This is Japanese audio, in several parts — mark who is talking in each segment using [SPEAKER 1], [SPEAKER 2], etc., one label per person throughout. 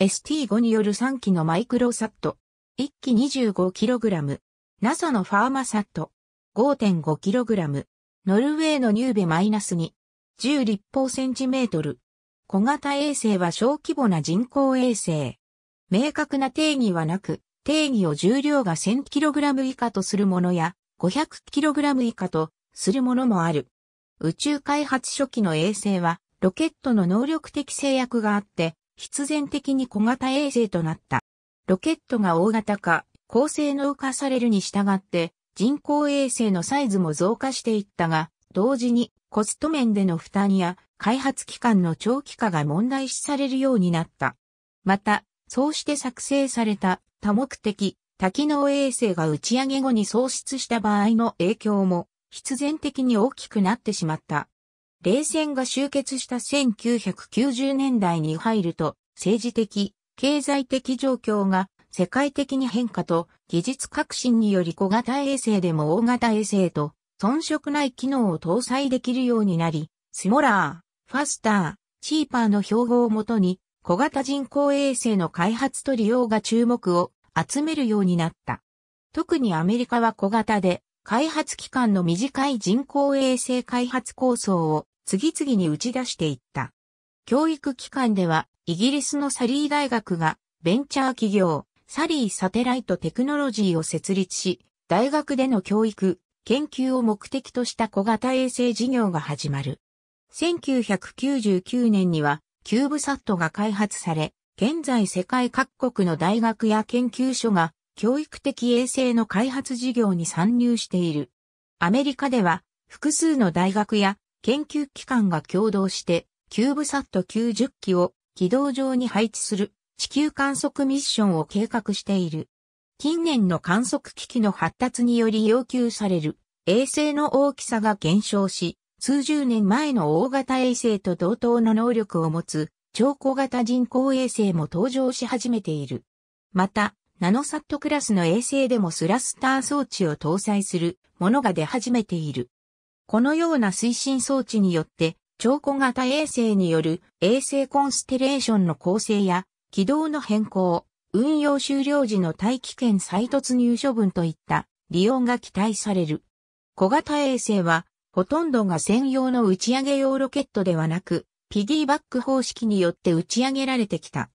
[SPEAKER 1] ST5 による3機のマイクロサット、1機 25kg、NASA のファーマサット、5.5kg、ノルウェーのニューベマイナ -2、10立方センチメートル。小型衛星は小規模な人工衛星。明確な定義はなく、定義を重量が 1000kg 以下とするものや、500kg 以下とするものもある。宇宙開発初期の衛星は、ロケットの能力的制約があって、必然的に小型衛星となった。ロケットが大型化、高性能化されるに従って、人工衛星のサイズも増加していったが、同時にコスト面での負担や開発期間の長期化が問題視されるようになった。また、そうして作成された多目的、多機能衛星が打ち上げ後に喪失した場合の影響も必然的に大きくなってしまった。冷戦が終結した1990年代に入ると、政治的、経済的状況が世界的に変化と技術革新により小型衛星でも大型衛星と遜色ない機能を搭載できるようになり、スモラー、ファスター、チーパーの標語をもとに小型人工衛星の開発と利用が注目を集めるようになった。特にアメリカは小型で開発期間の短い人工衛星開発構想を次々に打ち出していった。教育機関では、イギリスのサリー大学が、ベンチャー企業、サリーサテライトテクノロジーを設立し、大学での教育、研究を目的とした小型衛星事業が始まる。1999年には、キューブサットが開発され、現在世界各国の大学や研究所が教育的衛星の開発事業に参入している。アメリカでは複数の大学や研究機関が共同して、キューブサット90機を軌道上に配置する地球観測ミッションを計画している。近年の観測機器の発達により要求される衛星の大きさが減少し、数十年前の大型衛星と同等の能力を持つ超小型人工衛星も登場し始めている。また、ナノサットクラスの衛星でもスラスター装置を搭載するものが出始めている。このような推進装置によって、超小型衛星による衛星コンステレーションの構成や軌道の変更、運用終了時の大気圏再突入処分といった利用が期待される。小型衛星は、ほとんどが専用の打ち上げ用ロケットではなく、ピギーバック方式によって打ち上げられてきた。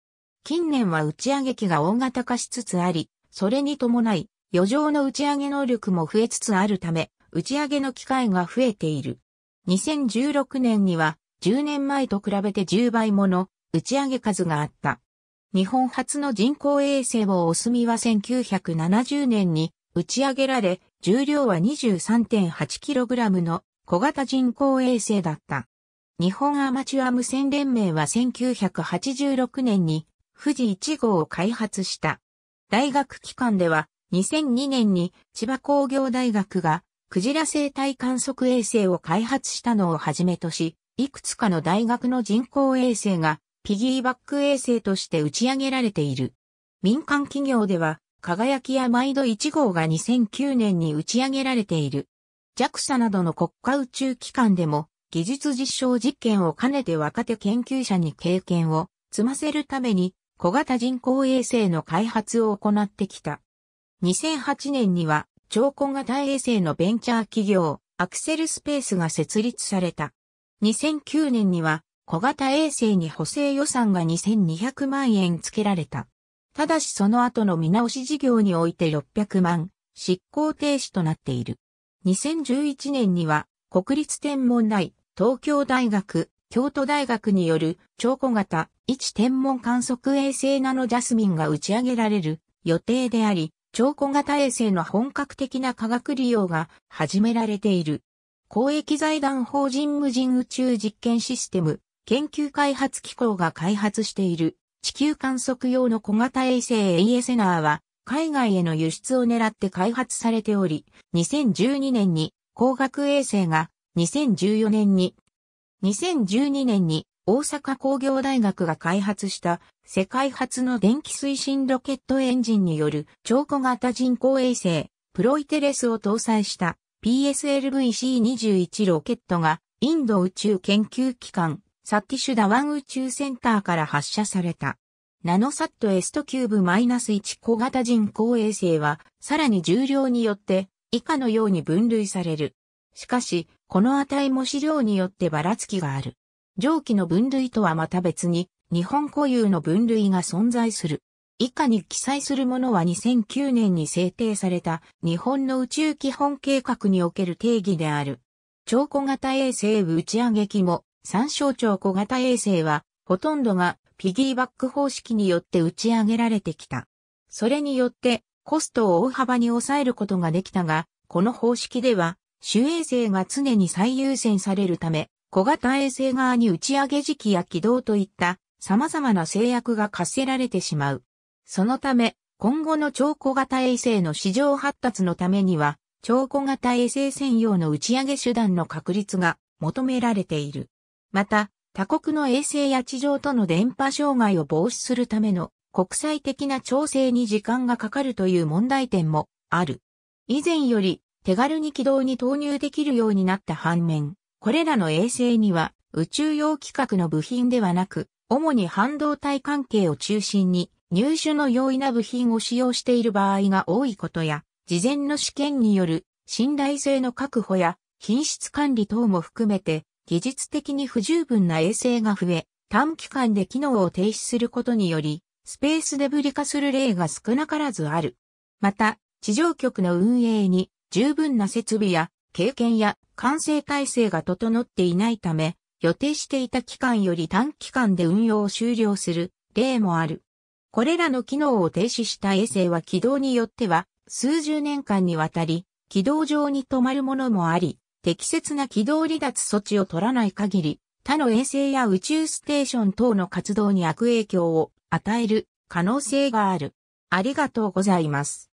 [SPEAKER 1] 近年は打ち上げ機が大型化しつつあり、それに伴い、余剰の打ち上げ能力も増えつつあるため、打ち上げの機会が増えている。2016年には10年前と比べて10倍もの打ち上げ数があった。日本初の人工衛星をおみは1970年に打ち上げられ、重量は 23.8kg の小型人工衛星だった。日本アマチュア無線連盟は1986年に富士1号を開発した。大学機関では2002年に千葉工業大学がクジラ生態観測衛星を開発したのをはじめとし、いくつかの大学の人工衛星がピギーバック衛星として打ち上げられている。民間企業では、輝きや毎度1号が2009年に打ち上げられている。JAXA などの国家宇宙機関でも、技術実証実験を兼ねて若手研究者に経験を積ませるために、小型人工衛星の開発を行ってきた。2008年には、超小型衛星のベンチャー企業、アクセルスペースが設立された。2009年には、小型衛星に補正予算が2200万円付けられた。ただしその後の見直し事業において600万、執行停止となっている。2011年には、国立天文台、東京大学、京都大学による超小型1天文観測衛星ナノジャスミンが打ち上げられる予定であり、超小型衛星の本格的な科学利用が始められている。公益財団法人無人宇宙実験システム研究開発機構が開発している地球観測用の小型衛星エイエセナーは海外への輸出を狙って開発されており、2012年に工学衛星が2014年に2012年に大阪工業大学が開発した世界初の電気推進ロケットエンジンによる超小型人工衛星、プロイテレスを搭載した PSLVC21 ロケットがインド宇宙研究機関サティシュダワン宇宙センターから発射された。ナノサットエストキューブ -1 小型人工衛星はさらに重量によって以下のように分類される。しかし、この値も資料によってばらつきがある。上記の分類とはまた別に、日本固有の分類が存在する。以下に記載するものは2009年に制定された日本の宇宙基本計画における定義である。超小型衛星打ち上げ機も、参照超小型衛星は、ほとんどがピギーバック方式によって打ち上げられてきた。それによって、コストを大幅に抑えることができたが、この方式では、主衛星が常に最優先されるため、小型衛星側に打ち上げ時期や軌道といった様々な制約が課せられてしまう。そのため、今後の超小型衛星の市場発達のためには、超小型衛星専用の打ち上げ手段の確立が求められている。また、他国の衛星や地上との電波障害を防止するための国際的な調整に時間がかかるという問題点もある。以前より手軽に軌道に投入できるようになった反面、これらの衛星には宇宙用規格の部品ではなく、主に半導体関係を中心に入手の容易な部品を使用している場合が多いことや、事前の試験による信頼性の確保や品質管理等も含めて、技術的に不十分な衛星が増え、短期間で機能を停止することにより、スペースデブリ化する例が少なからずある。また、地上局の運営に十分な設備や経験や管制体制が整っていないため、予定していた期間より短期間で運用を終了する例もある。これらの機能を停止した衛星は軌道によっては数十年間にわたり軌道上に止まるものもあり、適切な軌道離脱措置を取らない限り、他の衛星や宇宙ステーション等の活動に悪影響を与える可能性がある。ありがとうございます。